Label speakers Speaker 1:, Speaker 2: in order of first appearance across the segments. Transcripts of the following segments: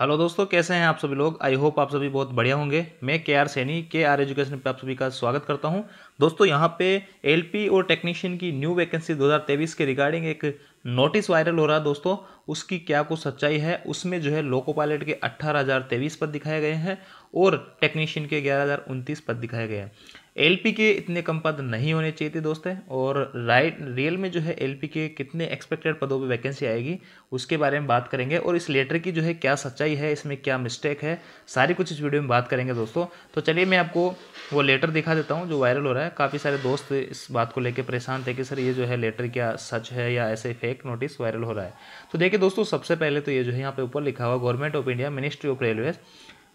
Speaker 1: hello दोस्तों कैसे हैं आप सभी लोग आई होप आप सभी बहुत बढ़िया होंगे मैं के आर सैनी के आर एजुकेशन पे आप सभी का स्वागत करता हूं दोस्तों यहां पे एलपी और टेक्नीशियन की न्यू वैकेंसी 2023 के रिगार्डिंग एक नोटिस वायरल हो रहा है दोस्तों उसकी क्या कुछ सच्चाई है उसमें जो है लोको पायलट के अट्ठारह पद दिखाए गए हैं और टेक्नीशियन के ग्यारह पद दिखाए गए हैं एल के इतने कम पद नहीं होने चाहिए थे दोस्तों और राइट रियल में जो है एल के कितने एक्सपेक्टेड पदों पे वैकेंसी आएगी उसके बारे में बात करेंगे और इस लेटर की जो है क्या सच्चाई है इसमें क्या मिस्टेक है सारी कुछ इस वीडियो में बात करेंगे दोस्तों तो चलिए मैं आपको वो लेटर दिखा देता हूँ जो वायरल हो रहा है काफ़ी सारे दोस्त इस बात को लेकर परेशान थे कि सर ये जो है लेटर क्या सच है या ऐसे फेक नोटिस वायरल हो रहा है तो देखिए दोस्तों सबसे पहले तो ये जो है यहाँ पे ऊपर लिखा हुआ government of India ministry of railways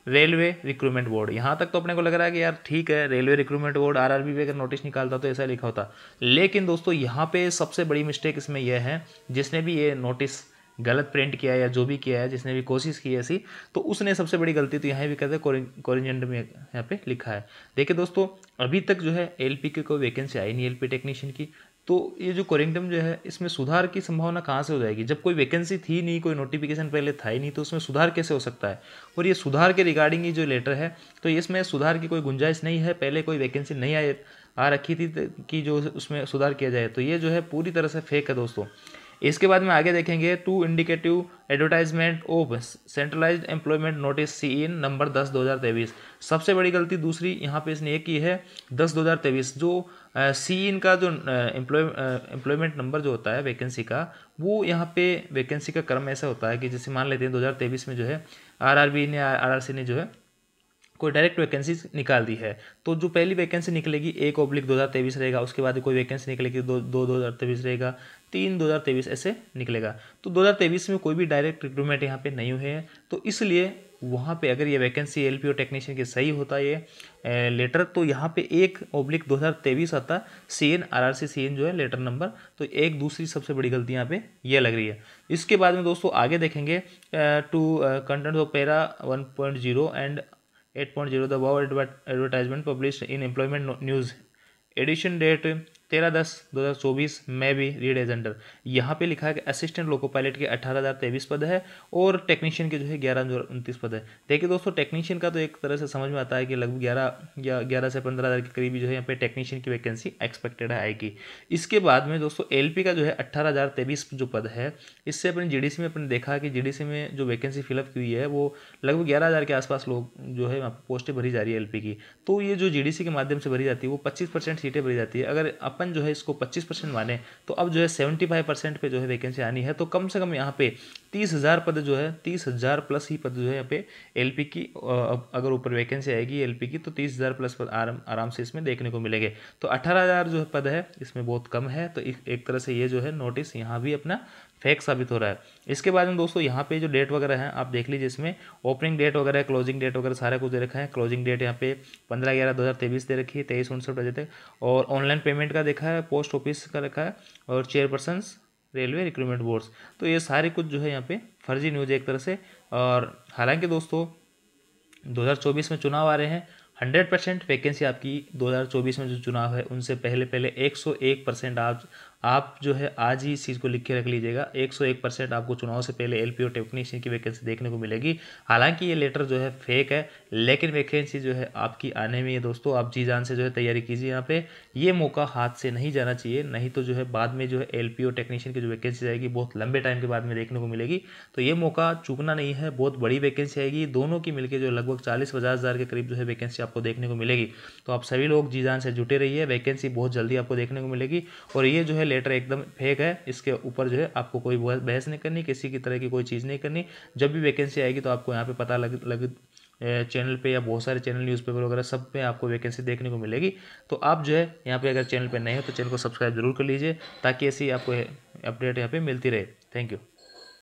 Speaker 1: railway recruitment board यहाँ तक तो अपने को लग रहा है कि यार ठीक है railway recruitment board R R B अगर नोटिस निकालता तो ऐसा लिखा होता लेकिन दोस्तों यहाँ पे सबसे बड़ी मिस्टेक इसमें यह है जिसने भी ये नोटिस गलत प्रिंट किया है या जो भी किया है जिसने भी कोशिश की है ऐसी तो उसने सबसे बड़ी गलती तो यहाँ भी करते कोरिजेंड में यहाँ पे लिखा है देखिए दोस्तों अभी तक जो है एल पी की कोई वैकेंसी आई नहीं एल पी टेक्नीशियन की तो ये जो करेंटम जो है इसमें सुधार की संभावना कहाँ से हो जाएगी जब कोई वैकेंसी थी नहीं कोई नोटिफिकेशन पहले था ही नहीं तो उसमें सुधार कैसे हो सकता है और ये सुधार के रिगार्डिंग ही जो लेटर है तो इसमें सुधार की कोई गुंजाइश नहीं है पहले कोई वैकेंसी नहीं आ रखी थी कि जो उसमें सुधार किया जाए तो ये जो है पूरी तरह से फेक है दोस्तों इसके बाद में आगे देखेंगे to indicative advertisement of centralize employment notice CEN number दस दो हज़ार तेईस सबसे बड़ी गलती दूसरी यहाँ पे इसने ये की है दस दो हज़ार तेईस जो सी इन e का जो एम्प्लॉय एम्प्लॉयमेंट नंबर जो होता है वैकेंसी का वो यहाँ पे वैकेंसी का क्रम ऐसा होता है कि जैसे मान लेते हैं दो हज़ार तेईस में जो है आर ने आर ने जो है कोई डायरेक्ट वैकेंसी निकाल दी है तो जो पहली वैकेंसी निकलेगी एक ओब्लिक दो हज़ार तेईस रहेगा उसके बाद कोई वैकेंसी निकलेगी दो दो दो हज़ार तेईस रहेगा तीन दो हज़ार तेईस ऐसे निकलेगा तो दो हज़ार तेईस में कोई भी डायरेक्ट रिक्रूटमेंट यहाँ पे नहीं हुए हैं तो इसलिए वहाँ पे अगर ये वैकेंसी एल पी ओ टेक्नीशियन की सही होता ये लेटर तो यहाँ पे एक ओब्लिक दो हज़ार तेईस आता C N R R C C N जो है लेटर नंबर तो एक दूसरी सबसे बड़ी गलती यहाँ पे ये लग रही है इसके बाद में दोस्तों आगे देखेंगे to content of para one point zero and 8.0 the above advertisement published in employment news edition date तेरह दस दो हज़ार चौबीस में भी रीड एजेंडर यहाँ पे लिखा है कि असिस्टेंट लोको पायलट के अठारह हज़ार तेईस पद है और टेक्नीशियन के जो है ग्यारह हज़ार उनतीस पद है देखिए दोस्तों टेक्नीशियन का तो एक तरह से समझ में आता है कि लगभग ग्यारह या ग्यारह से पंद्रह हज़ार के करीब जो है यहाँ पे टेक्नीशियन की वैकेंसी एक्सपेक्टेड है आएगी इसके बाद में दोस्तों एल का जो है अट्ठारह हज़ार तेईस जो पद है इससे अपने जी में अपने देखा कि जी में जो वैकेंसी फिलअप की हुई है वो लगभग ग्यारह हज़ार के आसपास लोग जो है पोस्टें भरी जा रही है एल की तो ये जो जी के माध्यम से भरी जाती है वो पच्चीस सीटें भरी जाती है अगर अपन अपन जो है इसको पच्चीस परसेंट माने तो अब जो है सेवेंटी फाइव परसेंट पर जो है वैकेंसी आनी है तो कम से कम यहाँ पे तीस हज़ार पद जो है तीस हज़ार प्लस ही पद जो है यहाँ पे एलपी की अगर ऊपर वैकेंसी आएगी एलपी की तो तीस हज़ार प्लस पद आराम आराम से इसमें देखने को मिलेंगे तो अठारह हज़ार जो है पद है इसमें बहुत कम है तो एक तरह से ये जो है नोटिस यहाँ भी अपना फेक साबित हो रहा है इसके बाद में दोस्तों यहाँ पे जो डेट वगैरह है आप देख लीजिए इसमें ओपनिंग डेट वगैरह क्लोजिंग डेट वगैरह सारा कुछ दे रखा है क्लोजिंग डेट यहाँ पे पंद्रह ग्यारह दो हज़ार तेईस दे रखी है तेईस उनसठ बजे तक और ऑनलाइन पेमेंट का देखा है पोस्ट ऑफिस का रखा है और चेयरपर्सन रेलवे रिक्रूटमेंट बोर्ड्स तो ये सारे कुछ जो है यहाँ पे फर्जी न्यूज है एक तरह से और हालांकि दोस्तों चौबीस में चुनाव आ रहे हैं 100 परसेंट वैकेंसी आपकी 2024 में जो चुनाव है उनसे पहले पहले 101 परसेंट आप आप जो है आज ही इस चीज़ को लिख के रख लीजिएगा 101 परसेंट आपको चुनाव से पहले एल पी टेक्नीशियन की वैकेंसी देखने को मिलेगी हालांकि ये लेटर जो है फेक है लेकिन वैकेंसी जो है आपकी आने में है दोस्तों आप जी जान से जो है तैयारी कीजिए यहाँ पे ये मौका हाथ से नहीं जाना चाहिए नहीं तो जो है बाद में जो है एल टेक्नीशियन की जो वैकेंसी आएगी बहुत लंबे टाइम के बाद में देखने को मिलेगी तो ये मौका चुकना नहीं है बहुत बड़ी वैकेंसी आएगी दोनों की मिलकर जो लगभग चालीस पचास हज़ार के करीब जो है वैकेंसी आपको देखने को मिलेगी तो आप सभी लोग जी जान से जुटे रहिए वैकेंसी बहुत जल्दी आपको देखने को मिलेगी और ये जो है लेटर एकदम फेक है इसके ऊपर जो है आपको कोई बहस नहीं करनी किसी की तरह की कोई चीज़ नहीं करनी जब भी वैकेंसी आएगी तो आपको यहाँ पे पता लग लग चैनल पे या बहुत सारे चैनल न्यूज़पेपर वगैरह सब पे आपको वैकेंसी देखने को मिलेगी तो आप जो है यहाँ पे अगर चैनल पे नए हो तो चैनल को सब्सक्राइब जरूर कर लीजिए ताकि ऐसी आपको अपडेट यहाँ पे मिलती रहे थैंक यू